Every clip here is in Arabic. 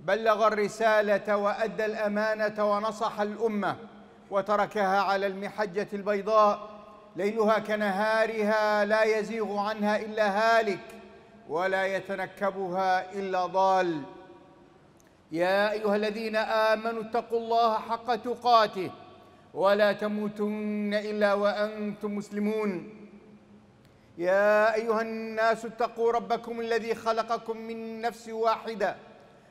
بلغ الرسالة وأدى الأمانة ونصح الأمة وتركها على المحجة البيضاء ليلها كنهارها لا يزيغ عنها إلا هالك ولا يتنكبها إلا ضال يا أيها الذين آمنوا اتقوا الله حق تقاته ولا تموتن إلا وأنتم مسلمون يا أيها الناس اتقوا ربكم الذي خلقكم من نفس واحده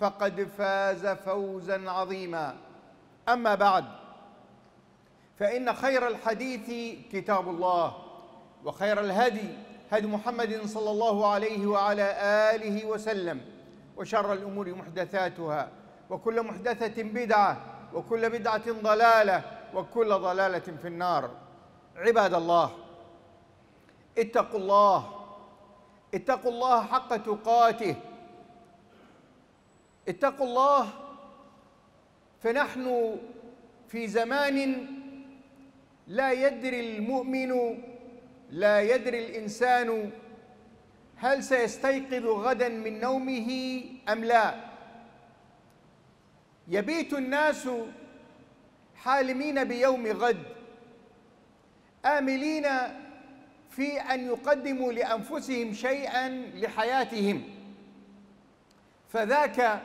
فقد فاز فوزا عظيما أما بعد فإن خير الحديث كتاب الله وخير الهدي هدي محمد صلى الله عليه وعلى آله وسلم وشر الأمور محدثاتها وكل محدثة بدعة وكل بدعة ضلالة وكل ضلالة في النار عباد الله اتقوا الله اتقوا الله حق تقاته اتقوا الله فنحن في زمان لا يدري المؤمن لا يدري الانسان هل سيستيقظ غدا من نومه ام لا يبيت الناس حالمين بيوم غد املين في ان يقدموا لانفسهم شيئا لحياتهم فذاك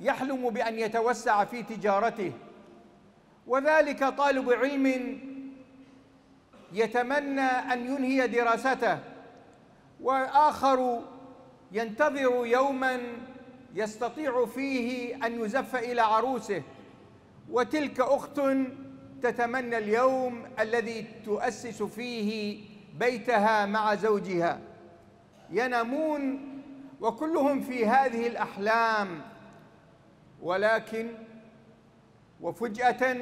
يحلم بأن يتوسع في تجارته وذلك طالب علم يتمنى أن ينهي دراسته وآخر ينتظر يوما يستطيع فيه أن يزف إلى عروسه وتلك أخت تتمنى اليوم الذي تؤسس فيه بيتها مع زوجها ينامون وكلهم في هذه الأحلام ولكن وفجأة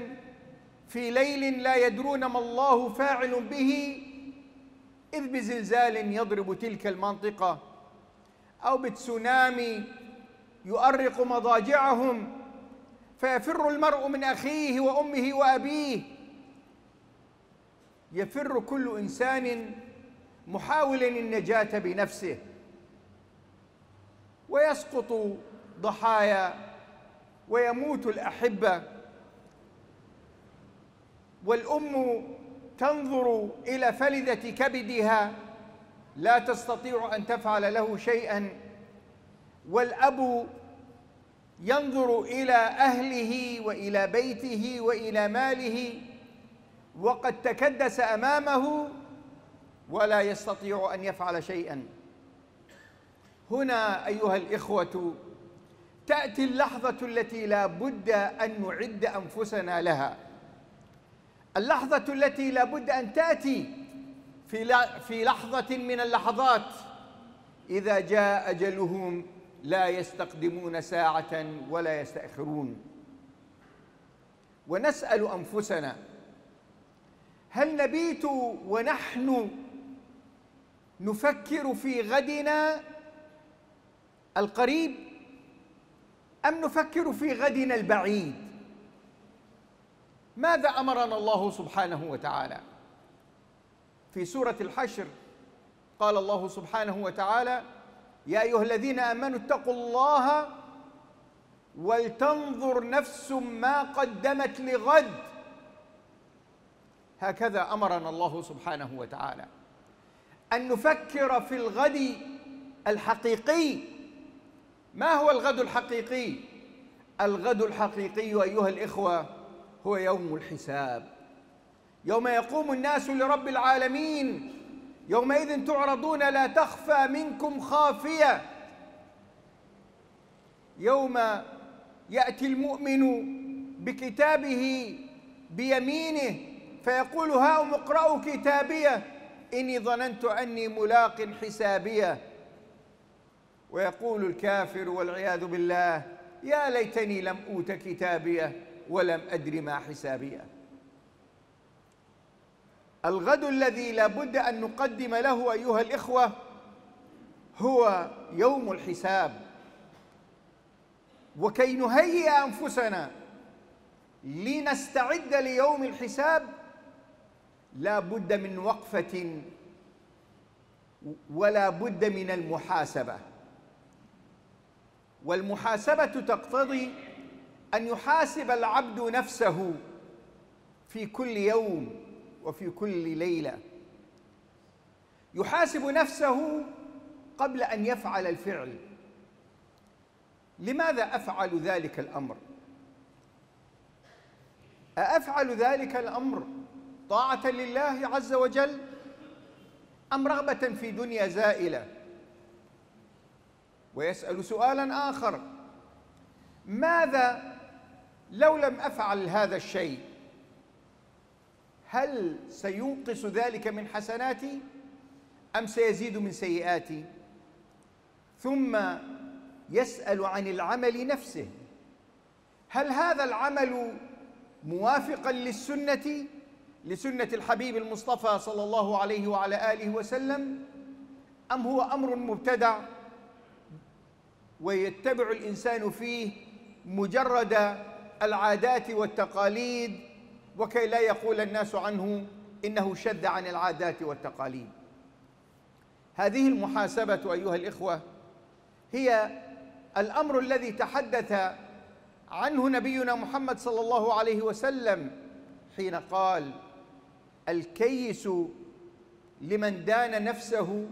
في ليل لا يدرون ما الله فاعل به إذ بزلزال يضرب تلك المنطقة أو بتسونامي يؤرق مضاجعهم فيفر المرء من أخيه وأمه وأبيه يفر كل إنسان محاولا النجاة بنفسه ويسقط ضحايا ويموت الأحبة والأم تنظر إلى فلذة كبدها لا تستطيع أن تفعل له شيئا والأب ينظر إلى أهله وإلى بيته وإلى ماله وقد تكدس أمامه ولا يستطيع أن يفعل شيئا هنا أيها الإخوة تأتي اللحظة التي لا بد أن نعد أنفسنا لها اللحظة التي لا بد أن تأتي في في لحظة من اللحظات إذا جاء أجلهم لا يستقدمون ساعة ولا يستأخرون ونسأل أنفسنا هل نبيت ونحن نفكر في غدنا القريب أم نفكر في غدنا البعيد ماذا أمرنا الله سبحانه وتعالى في سورة الحشر قال الله سبحانه وتعالى يا أيها الذين آمنوا اتقوا الله ولتنظر نفس ما قدمت لغد هكذا أمرنا الله سبحانه وتعالى أن نفكر في الغد الحقيقي ما هو الغد الحقيقي الغد الحقيقي ايها الاخوه هو يوم الحساب يوم يقوم الناس لرب العالمين يومئذ تعرضون لا تخفى منكم خافيه يوم ياتي المؤمن بكتابه بيمينه فيقول هاؤم اقرأوا كتابيه إني ظننت أني ملاق حسابيه ويقول الكافر والعياذ بالله يا ليتني لم أوت كتابيه ولم أدر ما حسابيه الغد الذي لابد أن نقدم له أيها الإخوة هو يوم الحساب وكي نهيئ أنفسنا لنستعد ليوم الحساب لا بد من وقفة ولا بد من المحاسبة والمحاسبة تقتضي أن يحاسب العبد نفسه في كل يوم وفي كل ليلة يحاسب نفسه قبل أن يفعل الفعل لماذا أفعل ذلك الأمر؟ أأفعل ذلك الأمر طاعة لله عز وجل أم رغبة في دنيا زائلة؟ ويسأل سؤالا آخر ماذا لو لم أفعل هذا الشيء هل سينقص ذلك من حسناتي أم سيزيد من سيئاتي ثم يسأل عن العمل نفسه هل هذا العمل موافقا للسنة لسنة الحبيب المصطفى صلى الله عليه وعلى آله وسلم أم هو أمر مبتدع ويتبع الإنسان فيه مجرد العادات والتقاليد وكي لا يقول الناس عنه إنه شذ عن العادات والتقاليد هذه المحاسبة أيها الإخوة هي الأمر الذي تحدث عنه نبينا محمد صلى الله عليه وسلم حين قال الكيس لمن دان نفسه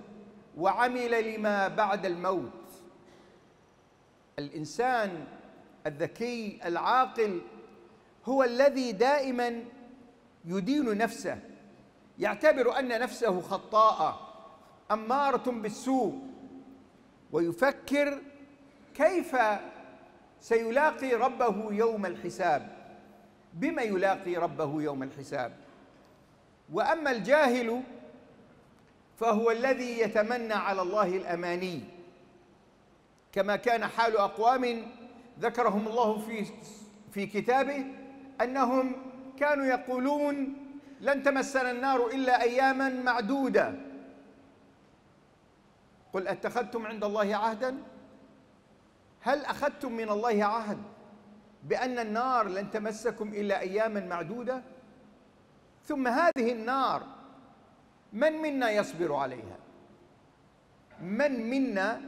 وعمل لما بعد الموت الانسان الذكي العاقل هو الذي دائما يدين نفسه يعتبر ان نفسه خطاءه اماره بالسوء ويفكر كيف سيلاقي ربه يوم الحساب بما يلاقي ربه يوم الحساب واما الجاهل فهو الذي يتمنى على الله الاماني كما كان حال أقوام ذكرهم الله في في كتابه أنهم كانوا يقولون لن تمسنا النار إلا أياما معدودة قل اتخذتم عند الله عهدا هل أخذتم من الله عهد بأن النار لن تمسكم إلا أياما معدودة ثم هذه النار من منا يصبر عليها من منا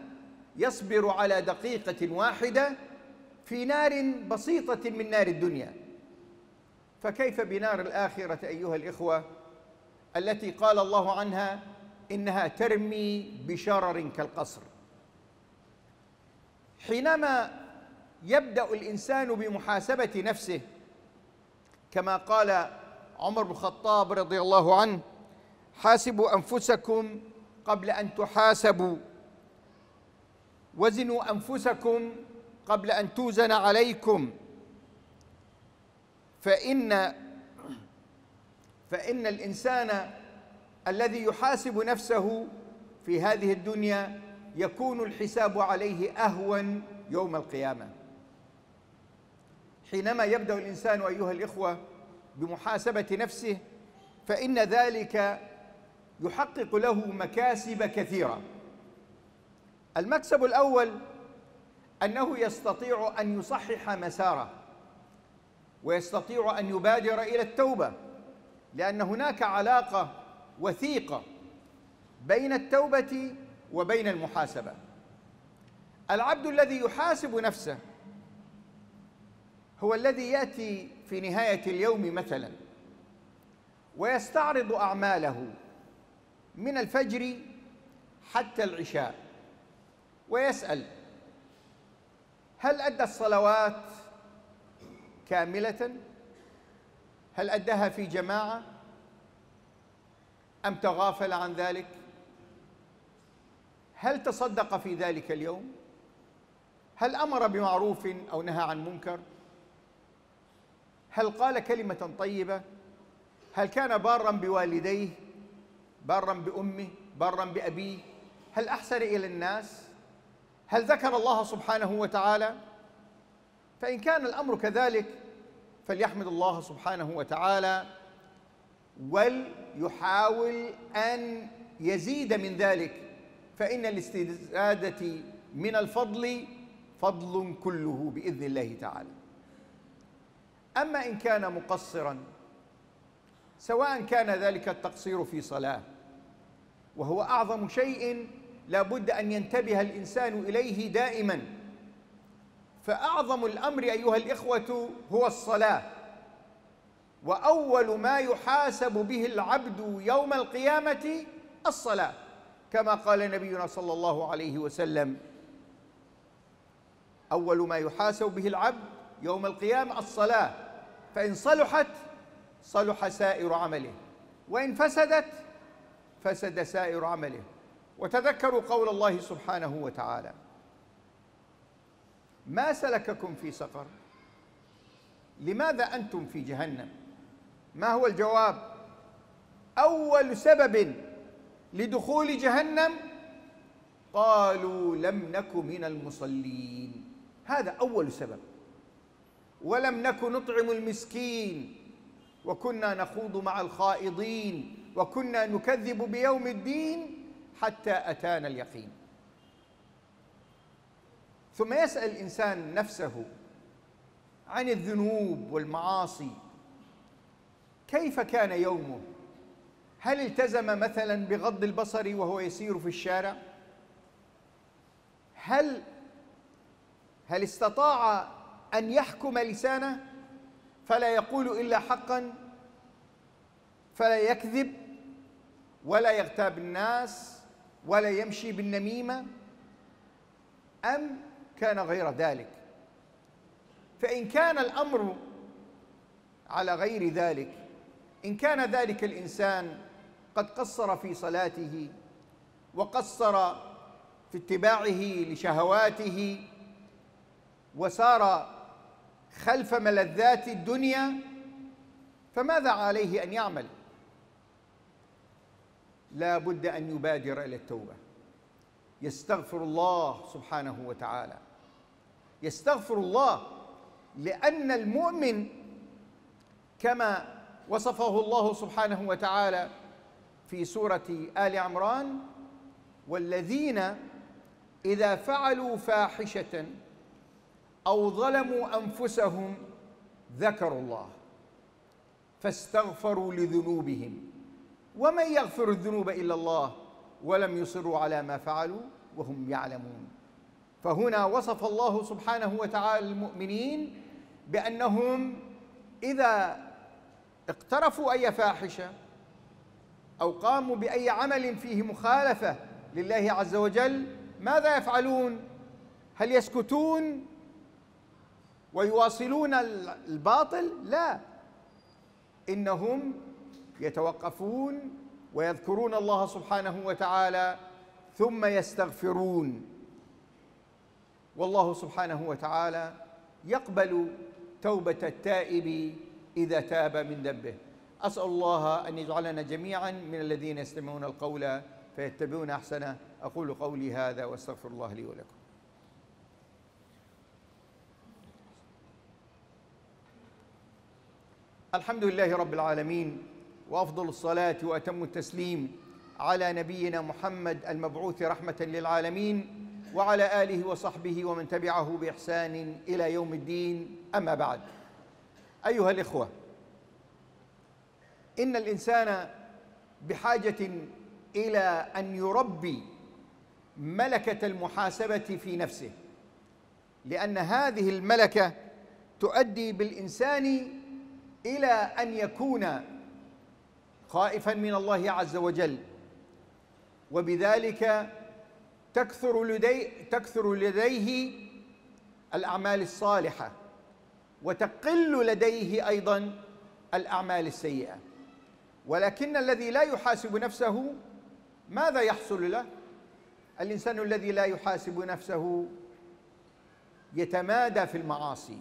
يصبر على دقيقة واحدة في نار بسيطة من نار الدنيا فكيف بنار الآخرة أيها الإخوة التي قال الله عنها إنها ترمي بشرر كالقصر حينما يبدأ الإنسان بمحاسبة نفسه كما قال عمر بن الخطاب رضي الله عنه حاسبوا أنفسكم قبل أن تحاسبوا وزنوا انفسكم قبل ان توزن عليكم فان فان الانسان الذي يحاسب نفسه في هذه الدنيا يكون الحساب عليه اهون يوم القيامه حينما يبدا الانسان ايها الاخوه بمحاسبه نفسه فان ذلك يحقق له مكاسب كثيره المكسب الأول أنه يستطيع أن يصحح مساره ويستطيع أن يبادر إلى التوبة لأن هناك علاقة وثيقة بين التوبة وبين المحاسبة العبد الذي يحاسب نفسه هو الذي يأتي في نهاية اليوم مثلا ويستعرض أعماله من الفجر حتى العشاء ويسأل هل أدى الصلوات كاملة؟ هل أداها في جماعة؟ أم تغافل عن ذلك؟ هل تصدق في ذلك اليوم؟ هل أمر بمعروف أو نهى عن منكر؟ هل قال كلمة طيبة؟ هل كان بارا بوالديه؟ بارا بأمه؟ بارا بأبيه؟ هل أحسن إلى الناس؟ هل ذكر الله سبحانه وتعالى فان كان الامر كذلك فليحمد الله سبحانه وتعالى وليحاول ان يزيد من ذلك فان الاستزاده من الفضل فضل كله باذن الله تعالى اما ان كان مقصرا سواء كان ذلك التقصير في صلاه وهو اعظم شيء لا بد أن ينتبه الإنسان إليه دائما فأعظم الأمر أيها الإخوة هو الصلاة وأول ما يحاسب به العبد يوم القيامة الصلاة كما قال نبينا صلى الله عليه وسلم أول ما يحاسب به العبد يوم القيامة الصلاة فإن صلحت صلح سائر عمله وإن فسدت فسد سائر عمله وتذكروا قول الله سبحانه وتعالى ما سلككم في سقر لماذا انتم في جهنم ما هو الجواب اول سبب لدخول جهنم قالوا لم نك من المصلين هذا اول سبب ولم نك نطعم المسكين وكنا نخوض مع الخائضين وكنا نكذب بيوم الدين حتى أتانا اليقين ثم يسأل الإنسان نفسه عن الذنوب والمعاصي كيف كان يومه هل التزم مثلا بغض البصر وهو يسير في الشارع هل هل استطاع ان يحكم لسانه فلا يقول الا حقا فلا يكذب ولا يغتاب الناس ولا يمشي بالنميمة أم كان غير ذلك فإن كان الأمر على غير ذلك إن كان ذلك الإنسان قد قصر في صلاته وقصر في اتباعه لشهواته وسار خلف ملذات الدنيا فماذا عليه أن يعمل؟ لا بد أن يبادر إلى التوبة يستغفر الله سبحانه وتعالى يستغفر الله لأن المؤمن كما وصفه الله سبحانه وتعالى في سورة آل عمران والذين إذا فعلوا فاحشة أو ظلموا أنفسهم ذكروا الله فاستغفروا لذنوبهم ومن يغفر الذنوب الا الله ولم يصروا على ما فعلوا وهم يعلمون فهنا وصف الله سبحانه وتعالى المؤمنين بانهم اذا اقترفوا اي فاحشه او قاموا باي عمل فيه مخالفه لله عز وجل ماذا يفعلون هل يسكتون ويواصلون الباطل لا انهم يتوقفون ويذكرون الله سبحانه وتعالى ثم يستغفرون والله سبحانه وتعالى يقبل توبة التائب إذا تاب من ذنبه أسأل الله أن يجعلنا جميعا من الذين يستمعون القول فيتبعون أحسنه أقول قولي هذا وأستغفر الله لي ولكم الحمد لله رب العالمين وافضل الصلاه واتم التسليم على نبينا محمد المبعوث رحمه للعالمين وعلى اله وصحبه ومن تبعه باحسان الى يوم الدين اما بعد ايها الاخوه ان الانسان بحاجه الى ان يربي ملكه المحاسبه في نفسه لان هذه الملكه تؤدي بالانسان الى ان يكون خائفا من الله عز وجل وبذلك تكثر لدي تكثر لديه الأعمال الصالحة وتقل لديه أيضا الأعمال السيئة ولكن الذي لا يحاسب نفسه ماذا يحصل له؟ الإنسان الذي لا يحاسب نفسه يتمادى في المعاصي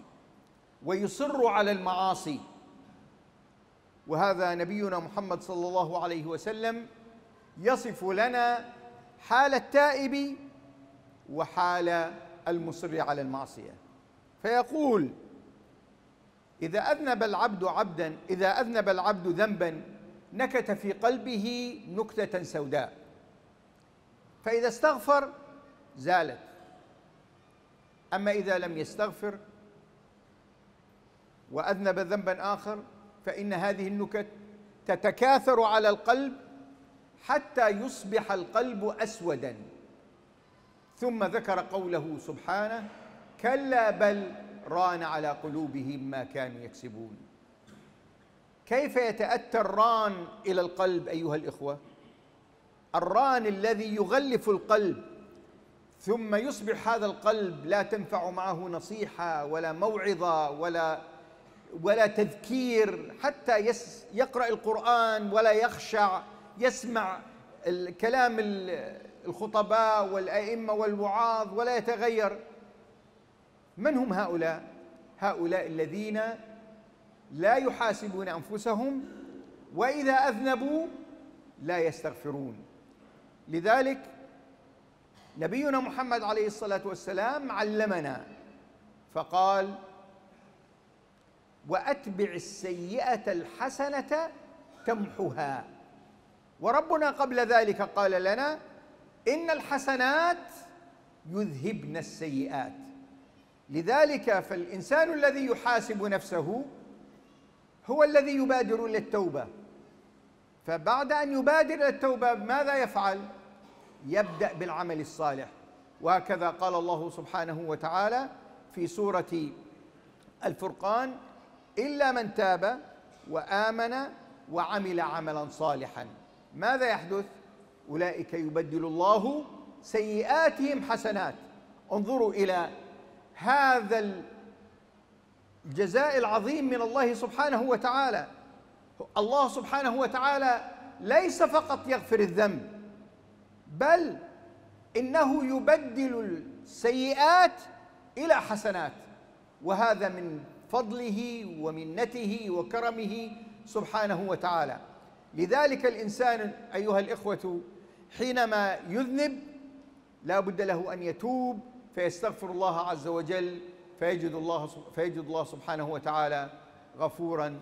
ويصر على المعاصي وهذا نبينا محمد صلى الله عليه وسلم يصف لنا حال التائب وحال المصر على المعصيه فيقول اذا اذنب العبد عبدا اذا اذنب العبد ذنبا نكت في قلبه نكته سوداء فاذا استغفر زالت اما اذا لم يستغفر واذنب ذنبا اخر فإن هذه النكت تتكاثر على القلب حتى يصبح القلب أسودا ثم ذكر قوله سبحانه كلا بل ران على قلوبهم ما كانوا يكسبون كيف يتأتى الران إلى القلب أيها الإخوة؟ الران الذي يغلف القلب ثم يصبح هذا القلب لا تنفع معه نصيحة ولا موعظة ولا ولا تذكير حتى يس يقرأ القرآن ولا يخشع يسمع الكلام الخطباء والأئمة والوعاظ ولا يتغير من هم هؤلاء؟ هؤلاء الذين لا يحاسبون أنفسهم وإذا أذنبوا لا يستغفرون لذلك نبينا محمد عليه الصلاة والسلام علمنا فقال واتبع السيئه الحسنه تمحها وربنا قبل ذلك قال لنا ان الحسنات يذهبن السيئات لذلك فالانسان الذي يحاسب نفسه هو الذي يبادر للتوبه فبعد ان يبادر للتوبه ماذا يفعل يبدا بالعمل الصالح وهكذا قال الله سبحانه وتعالى في سوره الفرقان إلا من تاب وآمن وعمل عملا صالحا ماذا يحدث؟ أولئك يبدل الله سيئاتهم حسنات انظروا إلى هذا الجزاء العظيم من الله سبحانه وتعالى الله سبحانه وتعالى ليس فقط يغفر الذنب بل إنه يبدل السيئات إلى حسنات وهذا من فضله ومنته وكرمه سبحانه وتعالى لذلك الإنسان أيها الإخوة حينما يذنب لا بد له أن يتوب فيستغفر الله عز وجل فيجد الله فيجد الله سبحانه وتعالى غفورا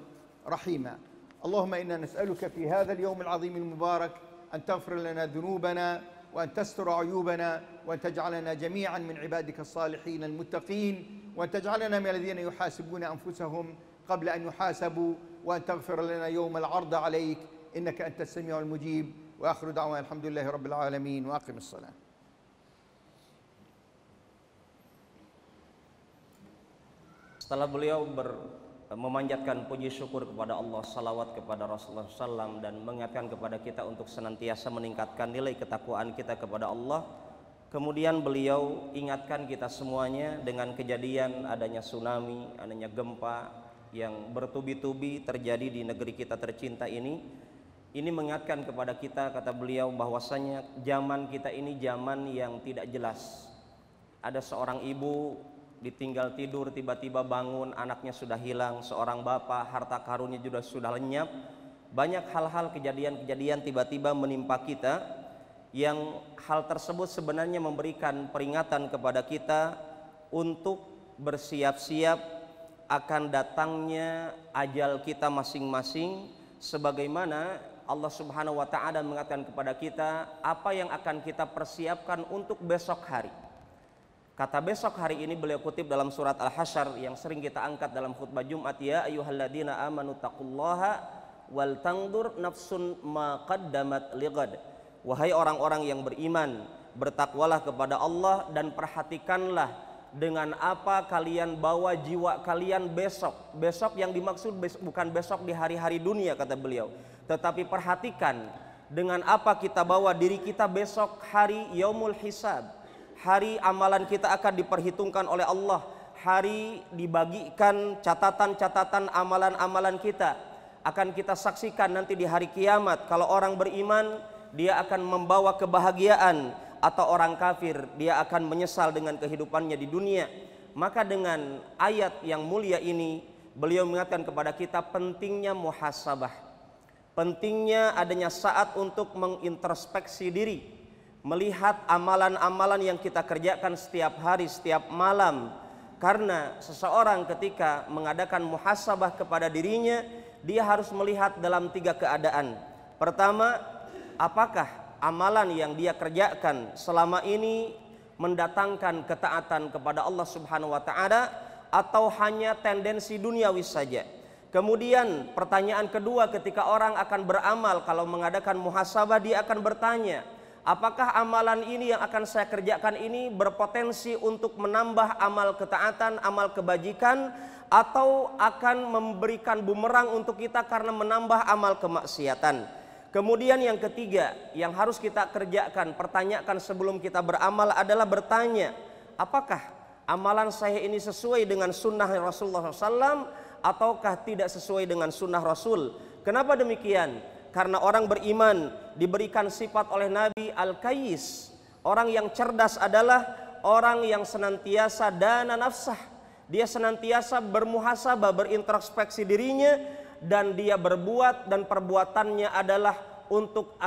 رحيما اللهم إنا نسألك في هذا اليوم العظيم المبارك أن تغفر لنا ذنوبنا وأن تستر عيوبنا وأن تجعلنا جميعا من عبادك الصالحين المتقين وأن تجعلنا من الذين يحاسبون أنفسهم قبل أن يحاسبوا وأن تغفر لنا يوم العرض عليك إنك أنت السميع المجيب وآخر دعوانا الحمد لله رب العالمين وأقم الصلاة Setelah beliau ber memanjatkan puji syukur kepada Allah, salawat kepada Rasulullah SAW dan mengingatkan kepada kita untuk senantiasa meningkatkan nilai ketakwaan kita kepada Allah. Kemudian beliau ingatkan kita semuanya dengan kejadian adanya tsunami, adanya gempa yang bertubi-tubi terjadi di negeri kita tercinta ini. Ini mengingatkan kepada kita kata beliau bahwasanya zaman kita ini zaman yang tidak jelas. Ada seorang ibu ditinggal tidur tiba-tiba bangun anaknya sudah hilang seorang bapak harta karunnya juga sudah lenyap banyak hal-hal kejadian-kejadian tiba-tiba menimpa kita yang hal tersebut sebenarnya memberikan peringatan kepada kita untuk bersiap-siap akan datangnya ajal kita masing-masing sebagaimana Allah Subhanahu wa taala mengatakan kepada kita apa yang akan kita persiapkan untuk besok hari. Kata besok hari ini beliau kutip dalam surat Al-Hasyr yang sering kita angkat dalam khutbah Jumat ya ayyuhalladzina amanu taqullaha wal tangdur nafsun ma qaddamat Wahai orang-orang yang beriman, bertakwalah kepada Allah dan perhatikanlah dengan apa kalian bawa jiwa kalian besok. Besok yang dimaksud bukan besok di hari-hari dunia kata beliau, tetapi perhatikan dengan apa kita bawa diri kita besok hari yaumul hisab Hari amalan kita akan diperhitungkan oleh Allah. Hari dibagikan catatan-catatan amalan-amalan kita. Akan kita saksikan nanti di hari kiamat. Kalau orang beriman, dia akan membawa kebahagiaan. Atau orang kafir, dia akan menyesal dengan kehidupannya di dunia. Maka dengan ayat yang mulia ini, beliau mengatakan kepada kita pentingnya muhasabah. Pentingnya adanya saat untuk mengintrospeksi diri melihat amalan-amalan yang kita kerjakan setiap hari, setiap malam. Karena seseorang ketika mengadakan muhasabah kepada dirinya, dia harus melihat dalam tiga keadaan. Pertama, apakah amalan yang dia kerjakan selama ini mendatangkan ketaatan kepada Allah Subhanahu wa taala atau hanya tendensi duniawi saja? Kemudian pertanyaan kedua ketika orang akan beramal kalau mengadakan muhasabah dia akan bertanya, apakah amalan ini yang akan saya kerjakan ini berpotensi untuk menambah amal ketaatan, amal kebajikan atau akan memberikan bumerang untuk kita karena menambah amal kemaksiatan. Kemudian yang ketiga yang harus kita kerjakan, pertanyakan sebelum kita beramal adalah bertanya, apakah amalan saya ini sesuai dengan sunnah Rasulullah SAW ataukah tidak sesuai dengan sunnah Rasul? Kenapa demikian? karena orang beriman diberikan sifat oleh Nabi al Kais. Orang yang cerdas adalah orang yang senantiasa dana nafsah. Dia senantiasa bermuhasabah, berintrospeksi dirinya dan dia berbuat dan perbuatannya adalah untuk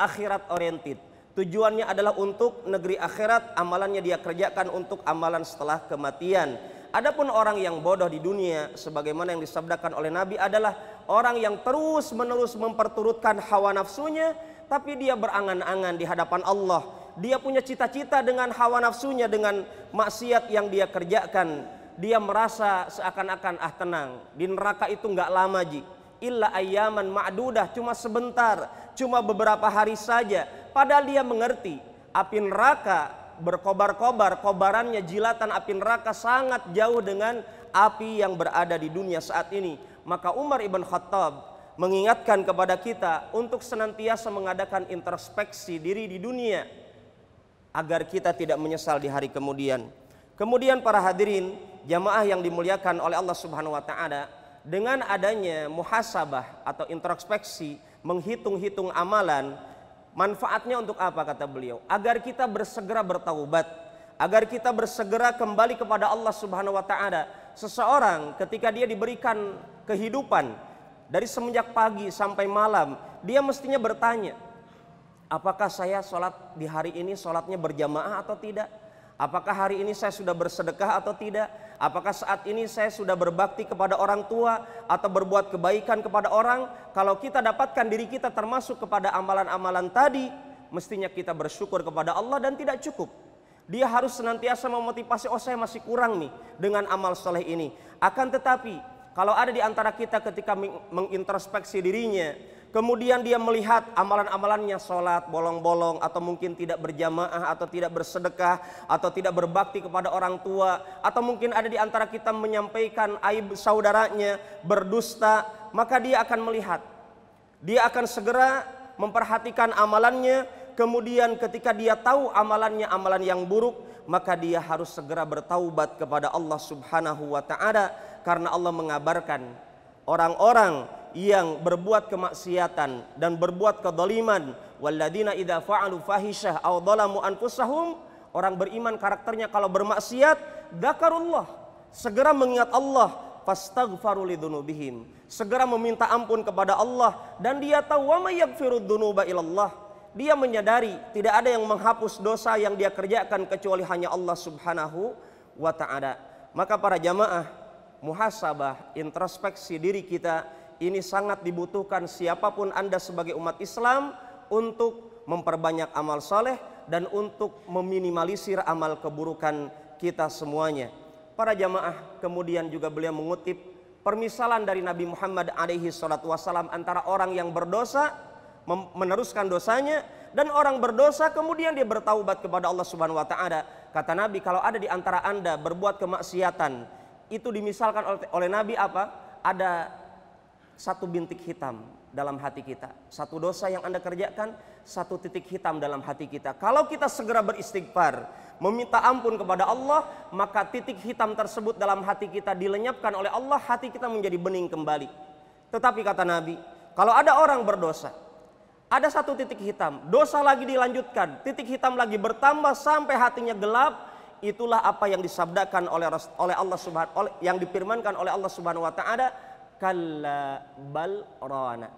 akhirat oriented. Tujuannya adalah untuk negeri akhirat, amalannya dia kerjakan untuk amalan setelah kematian. Adapun orang yang bodoh di dunia sebagaimana yang disabdakan oleh Nabi adalah orang yang terus-menerus memperturutkan hawa nafsunya tapi dia berangan-angan di hadapan Allah. Dia punya cita-cita dengan hawa nafsunya dengan maksiat yang dia kerjakan. Dia merasa seakan-akan ah tenang, di neraka itu nggak lama ji. Illa ayaman ma'dudah, cuma sebentar, cuma beberapa hari saja. Padahal dia mengerti api neraka berkobar-kobar, kobarannya jilatan api neraka sangat jauh dengan api yang berada di dunia saat ini. Maka Umar ibn Khattab mengingatkan kepada kita untuk senantiasa mengadakan introspeksi diri di dunia agar kita tidak menyesal di hari kemudian. Kemudian para hadirin, jamaah yang dimuliakan oleh Allah Subhanahu wa taala, dengan adanya muhasabah atau introspeksi, menghitung-hitung amalan, Manfaatnya untuk apa kata beliau? Agar kita bersegera bertaubat, agar kita bersegera kembali kepada Allah Subhanahu wa taala. Seseorang ketika dia diberikan kehidupan dari semenjak pagi sampai malam, dia mestinya bertanya, apakah saya sholat di hari ini sholatnya berjamaah atau tidak? Apakah hari ini saya sudah bersedekah atau tidak? Apakah saat ini saya sudah berbakti kepada orang tua atau berbuat kebaikan kepada orang? Kalau kita dapatkan diri kita termasuk kepada amalan-amalan tadi, mestinya kita bersyukur kepada Allah dan tidak cukup. Dia harus senantiasa memotivasi, oh saya masih kurang nih dengan amal soleh ini. Akan tetapi, kalau ada di antara kita ketika mengintrospeksi dirinya, Kemudian dia melihat amalan-amalannya sholat, bolong-bolong, atau mungkin tidak berjamaah, atau tidak bersedekah, atau tidak berbakti kepada orang tua, atau mungkin ada di antara kita menyampaikan aib saudaranya, berdusta, maka dia akan melihat. Dia akan segera memperhatikan amalannya, kemudian ketika dia tahu amalannya amalan yang buruk, maka dia harus segera bertaubat kepada Allah Subhanahu wa taala karena Allah mengabarkan orang-orang yang berbuat kemaksiatan dan berbuat kedoliman walladzina idha fa'alu fahishah aw dhalamu anfusahum orang beriman karakternya kalau bermaksiat dakarullah segera mengingat Allah fastaghfaru segera meminta ampun kepada Allah dan dia tahu wa may ilallah dia menyadari tidak ada yang menghapus dosa yang dia kerjakan kecuali hanya Allah Subhanahu wa taala maka para jamaah muhasabah introspeksi diri kita ini sangat dibutuhkan siapapun Anda sebagai umat Islam untuk memperbanyak amal soleh dan untuk meminimalisir amal keburukan kita semuanya. Para jamaah kemudian juga beliau mengutip permisalan dari Nabi Muhammad alaihi salatu wasalam antara orang yang berdosa meneruskan dosanya dan orang berdosa kemudian dia bertaubat kepada Allah Subhanahu wa taala. Kata Nabi kalau ada di antara Anda berbuat kemaksiatan, itu dimisalkan oleh Nabi apa? Ada satu bintik hitam dalam hati kita. Satu dosa yang Anda kerjakan, satu titik hitam dalam hati kita. Kalau kita segera beristighfar, meminta ampun kepada Allah, maka titik hitam tersebut dalam hati kita dilenyapkan oleh Allah, hati kita menjadi bening kembali. Tetapi kata Nabi, kalau ada orang berdosa, ada satu titik hitam, dosa lagi dilanjutkan, titik hitam lagi bertambah sampai hatinya gelap, itulah apa yang disabdakan oleh oleh Allah Subhanahu yang dipirmankan oleh Allah Subhanahu wa taala Kalla bal rana.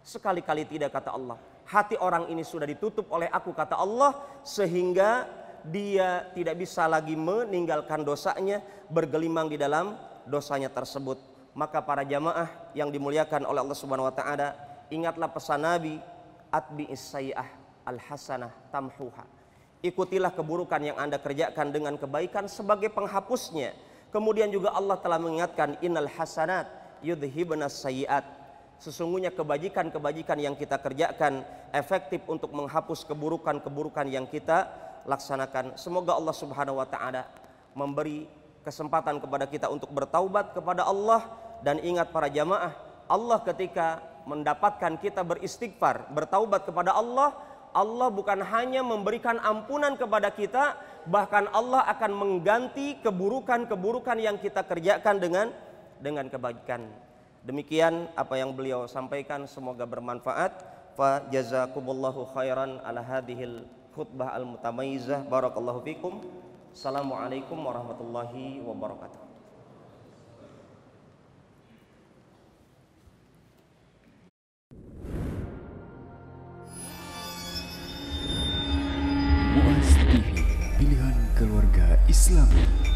Sekali-kali tidak kata Allah. Hati orang ini sudah ditutup oleh aku kata Allah sehingga dia tidak bisa lagi meninggalkan dosanya bergelimang di dalam dosanya tersebut. Maka para jamaah yang dimuliakan oleh Allah Subhanahu wa taala, ingatlah pesan Nabi, atbi isyiah al hasanah tamhuha. Ikutilah keburukan yang Anda kerjakan dengan kebaikan sebagai penghapusnya. Kemudian juga Allah telah mengingatkan innal hasanat yudhibna sayiat. Sesungguhnya kebajikan-kebajikan yang kita kerjakan efektif untuk menghapus keburukan-keburukan yang kita laksanakan. Semoga Allah Subhanahu wa taala memberi kesempatan kepada kita untuk bertaubat kepada Allah dan ingat para jamaah, Allah ketika mendapatkan kita beristighfar, bertaubat kepada Allah, Allah bukan hanya memberikan ampunan kepada kita, bahkan Allah akan mengganti keburukan-keburukan yang kita kerjakan dengan dengan kebaikan. Demikian apa yang beliau sampaikan semoga bermanfaat. Fa jazakumullahu khairan ala hadhil khutbah al mutamayyizah. Barakallahu fikum. Assalamualaikum warahmatullahi wabarakatuh. Islam. pilihan keluarga